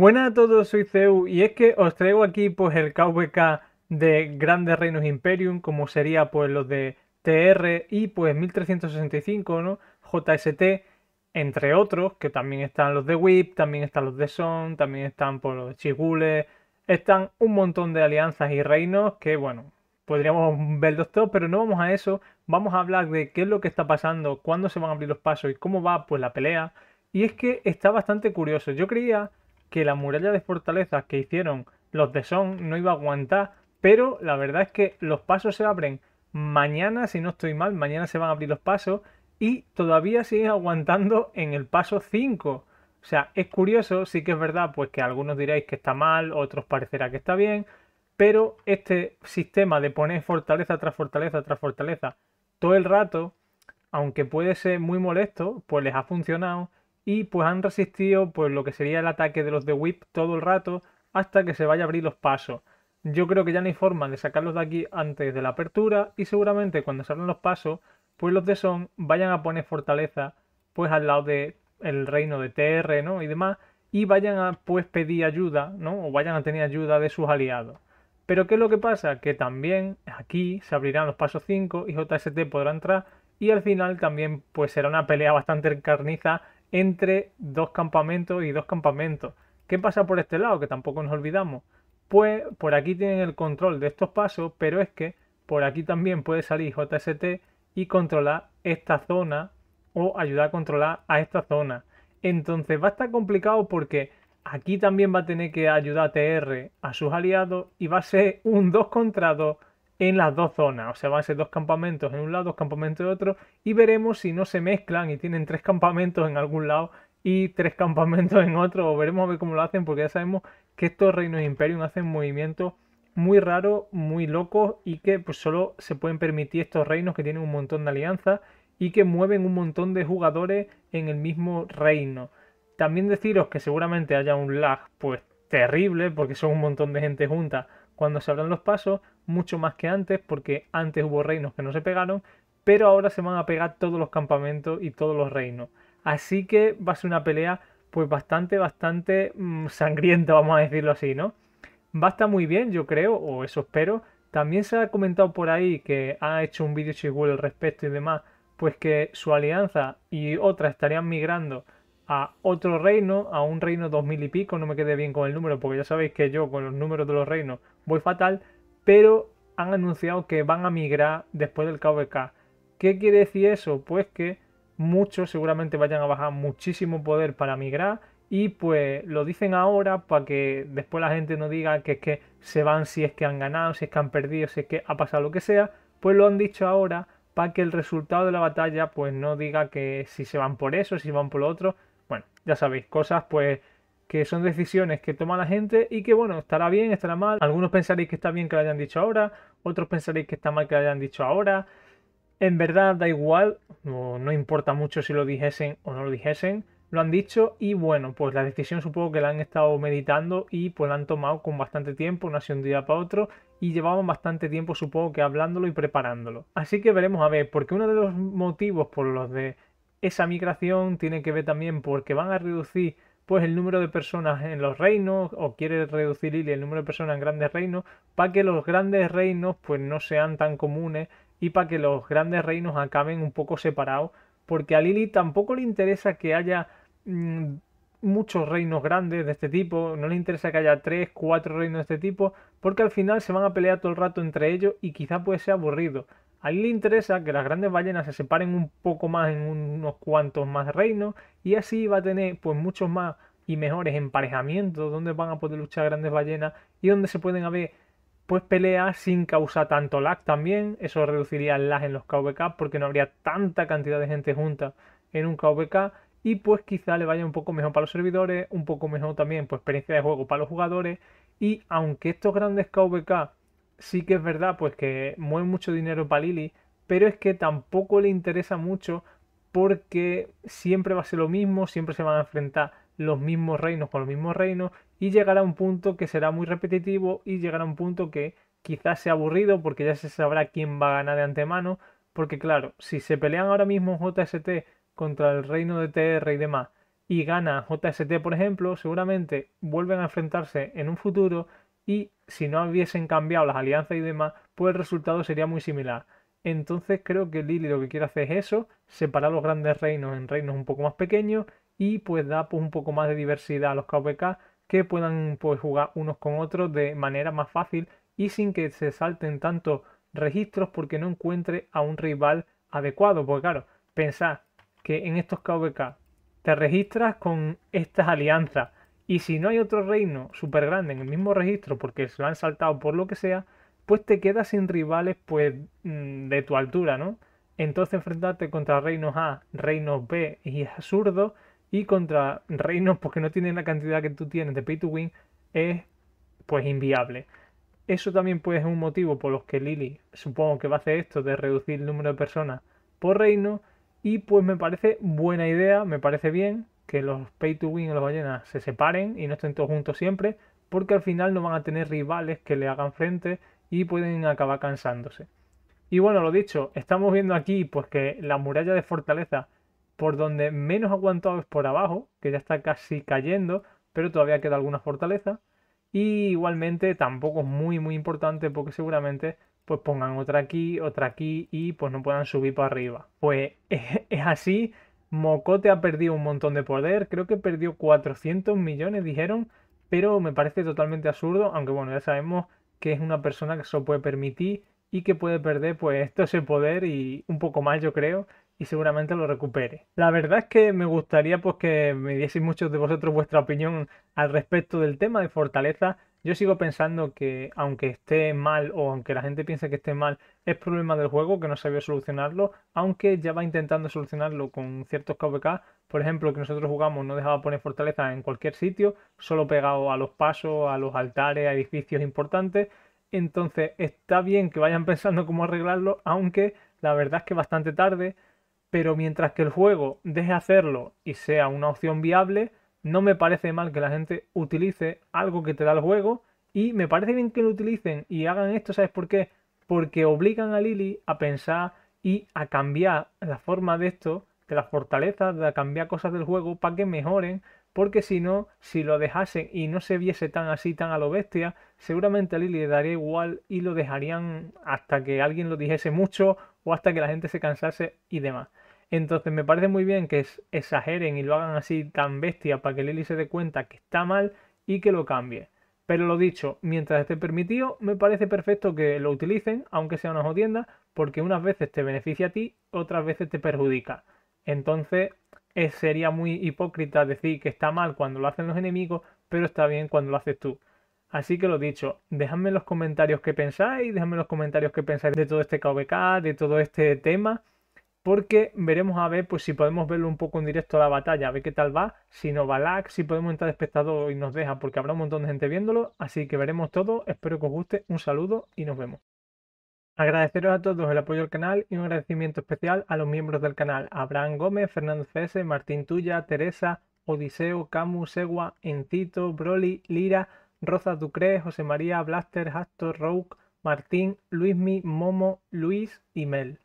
Buenas a todos, soy Zeu y es que os traigo aquí pues el KVK de Grandes Reinos Imperium, como sería pues los de TR y pues 1365, ¿no? JST, entre otros, que también están los de WIP, también están los de Son, también están por pues, los de Chigule, están un montón de alianzas y reinos que bueno, podríamos verlos todos, pero no vamos a eso, vamos a hablar de qué es lo que está pasando, cuándo se van a abrir los pasos y cómo va pues la pelea. Y es que está bastante curioso, yo creía que la muralla de fortalezas que hicieron los de Son no iba a aguantar, pero la verdad es que los pasos se abren mañana, si no estoy mal, mañana se van a abrir los pasos y todavía siguen aguantando en el paso 5. O sea, es curioso, sí que es verdad, pues que algunos diréis que está mal, otros parecerá que está bien, pero este sistema de poner fortaleza tras fortaleza tras fortaleza todo el rato, aunque puede ser muy molesto, pues les ha funcionado y pues han resistido pues lo que sería el ataque de los de Whip todo el rato hasta que se vaya a abrir los pasos. Yo creo que ya no hay forma de sacarlos de aquí antes de la apertura y seguramente cuando se los pasos pues los de Son vayan a poner fortaleza pues al lado del reino de TR ¿no? y demás y vayan a pues pedir ayuda ¿no? o vayan a tener ayuda de sus aliados. Pero ¿qué es lo que pasa? Que también aquí se abrirán los pasos 5 y JST podrá entrar y al final también pues será una pelea bastante carniza entre dos campamentos y dos campamentos. ¿Qué pasa por este lado? Que tampoco nos olvidamos. Pues por aquí tienen el control de estos pasos, pero es que por aquí también puede salir JST y controlar esta zona o ayudar a controlar a esta zona. Entonces va a estar complicado porque aquí también va a tener que ayudar a TR a sus aliados y va a ser un 2 contra 2 en las dos zonas. O sea, van a ser dos campamentos en un lado, dos campamentos en otro. Y veremos si no se mezclan y tienen tres campamentos en algún lado y tres campamentos en otro. O veremos a ver cómo lo hacen, porque ya sabemos que estos reinos imperium hacen movimientos muy raros, muy locos y que pues solo se pueden permitir estos reinos que tienen un montón de alianzas y que mueven un montón de jugadores en el mismo reino. También deciros que seguramente haya un lag pues terrible porque son un montón de gente junta cuando se abran los pasos, mucho más que antes, porque antes hubo reinos que no se pegaron, pero ahora se van a pegar todos los campamentos y todos los reinos. Así que va a ser una pelea pues bastante, bastante mm, sangrienta, vamos a decirlo así, ¿no? Va a estar muy bien, yo creo, o eso espero. También se ha comentado por ahí que ha hecho un vídeo chigüe al respecto y demás, pues que su alianza y otra estarían migrando a otro reino, a un reino dos mil y pico, no me quedé bien con el número, porque ya sabéis que yo con los números de los reinos voy fatal, pero han anunciado que van a migrar después del KVK. ¿Qué quiere decir eso? Pues que muchos seguramente vayan a bajar muchísimo poder para migrar y pues lo dicen ahora para que después la gente no diga que es que se van si es que han ganado, si es que han perdido, si es que ha pasado lo que sea, pues lo han dicho ahora para que el resultado de la batalla pues no diga que si se van por eso, si van por lo otro, bueno, ya sabéis, cosas pues que son decisiones que toma la gente y que bueno, estará bien, estará mal. Algunos pensaréis que está bien que lo hayan dicho ahora, otros pensaréis que está mal que lo hayan dicho ahora. En verdad da igual, no, importa mucho si lo dijesen o no lo dijesen, lo han dicho y bueno, pues la decisión supongo que la han estado meditando y pues la han tomado con bastante tiempo, no ha sido un día para otro y llevaban bastante tiempo supongo que hablándolo y preparándolo. Así que veremos a ver, porque uno de los motivos por los de esa migración tiene que ver también porque van a reducir pues el número de personas en los reinos o quiere reducir Lili el número de personas en grandes reinos para que los grandes reinos pues no sean tan comunes y para que los grandes reinos acaben un poco separados porque a Lili tampoco le interesa que haya mm, muchos reinos grandes de este tipo, no le interesa que haya 3, 4 reinos de este tipo, porque al final se van a pelear todo el rato entre ellos y quizá puede ser aburrido. A él le interesa que las grandes ballenas se separen un poco más en unos cuantos más reinos y así va a tener pues muchos más y mejores emparejamientos donde van a poder luchar grandes ballenas y donde se pueden haber pues peleas sin causar tanto lag también. Eso reduciría el lag en los KVK porque no habría tanta cantidad de gente junta en un KVK y pues quizá le vaya un poco mejor para los servidores, un poco mejor también pues experiencia de juego para los jugadores y aunque estos grandes KVK sí que es verdad pues que mueve mucho dinero para Lili, pero es que tampoco le interesa mucho porque siempre va a ser lo mismo, siempre se van a enfrentar los mismos reinos con los mismos reinos y llegará un punto que será muy repetitivo y llegará un punto que quizás sea aburrido porque ya se sabrá quién va a ganar de antemano, porque claro, si se pelean ahora mismo JST contra el reino de TR y demás y gana JST por ejemplo, seguramente vuelven a enfrentarse en un futuro y si no hubiesen cambiado las alianzas y demás, pues el resultado sería muy similar. Entonces creo que Lili lo que quiere hacer es eso, separar los grandes reinos en reinos un poco más pequeños y pues da pues, un poco más de diversidad a los KVK que puedan pues, jugar unos con otros de manera más fácil y sin que se salten tantos registros porque no encuentre a un rival adecuado. Porque claro, pensad que en estos KVK te registras con estas alianzas y si no hay otro reino súper grande en el mismo registro porque se lo han saltado por lo que sea, pues te quedas sin rivales pues mm, de tu altura, ¿no? Entonces enfrentarte contra reinos A, reinos B y es absurdo y contra reinos porque no tienen la cantidad que tú tienes de pay to win es pues inviable. Eso también pues es un motivo por los que Lily supongo que va a hacer esto de reducir el número de personas por reino y pues me parece buena idea, me parece bien, que los pay to win y los ballenas se separen y no estén todos juntos siempre, porque al final no van a tener rivales que le hagan frente y pueden acabar cansándose. Y bueno, lo dicho, estamos viendo aquí pues que la muralla de fortaleza por donde menos aguantado es por abajo, que ya está casi cayendo, pero todavía queda alguna fortaleza. Y igualmente tampoco es muy muy importante porque seguramente pues pongan otra aquí, otra aquí y pues no puedan subir para arriba. Pues es así Mocote ha perdido un montón de poder, creo que perdió 400 millones, dijeron, pero me parece totalmente absurdo, aunque bueno, ya sabemos que es una persona que se puede permitir y que puede perder pues todo ese poder y un poco más yo creo y seguramente lo recupere. La verdad es que me gustaría pues que me dieseis muchos de vosotros vuestra opinión al respecto del tema de fortaleza yo sigo pensando que aunque esté mal o aunque la gente piense que esté mal, es problema del juego que no sabía solucionarlo, aunque ya va intentando solucionarlo con ciertos KVK, por ejemplo, que nosotros jugamos no dejaba poner fortaleza en cualquier sitio, solo pegado a los pasos, a los altares, a edificios importantes. Entonces está bien que vayan pensando cómo arreglarlo, aunque la verdad es que bastante tarde, pero mientras que el juego deje hacerlo y sea una opción viable, no me parece mal que la gente utilice algo que te da el juego y me parece bien que lo utilicen y hagan esto, ¿sabes por qué? Porque obligan a Lily a pensar y a cambiar la forma de esto, de las fortalezas, de cambiar cosas del juego para que mejoren, porque si no, si lo dejasen y no se viese tan así, tan a lo bestia, seguramente a Lily le daría igual y lo dejarían hasta que alguien lo dijese mucho o hasta que la gente se cansase y demás. Entonces me parece muy bien que exageren y lo hagan así tan bestia para que Lily se dé cuenta que está mal y que lo cambie. Pero lo dicho, mientras esté permitido, me parece perfecto que lo utilicen, aunque sea una jodienda, porque unas veces te beneficia a ti, otras veces te perjudica. Entonces sería muy hipócrita decir que está mal cuando lo hacen los enemigos, pero está bien cuando lo haces tú. Así que lo dicho, dejadme en los comentarios qué pensáis, dejadme en los comentarios qué pensáis de todo este KVK, de todo este tema porque veremos a ver pues si podemos verlo un poco en directo a la batalla, a ver qué tal va, si no va lag, si podemos entrar espectador y nos deja, porque habrá un montón de gente viéndolo, así que veremos todo, espero que os guste, un saludo y nos vemos. Agradeceros a todos el apoyo al canal y un agradecimiento especial a los miembros del canal, Abraham Gómez, Fernando CS, Martín Tuya, Teresa, Odiseo, Camus, Segua, Encito, Broly, Lira, Rosa Ducre, José María, Blaster, Hastor, Rouk, Martín, Luismi, Momo, Luis y Mel.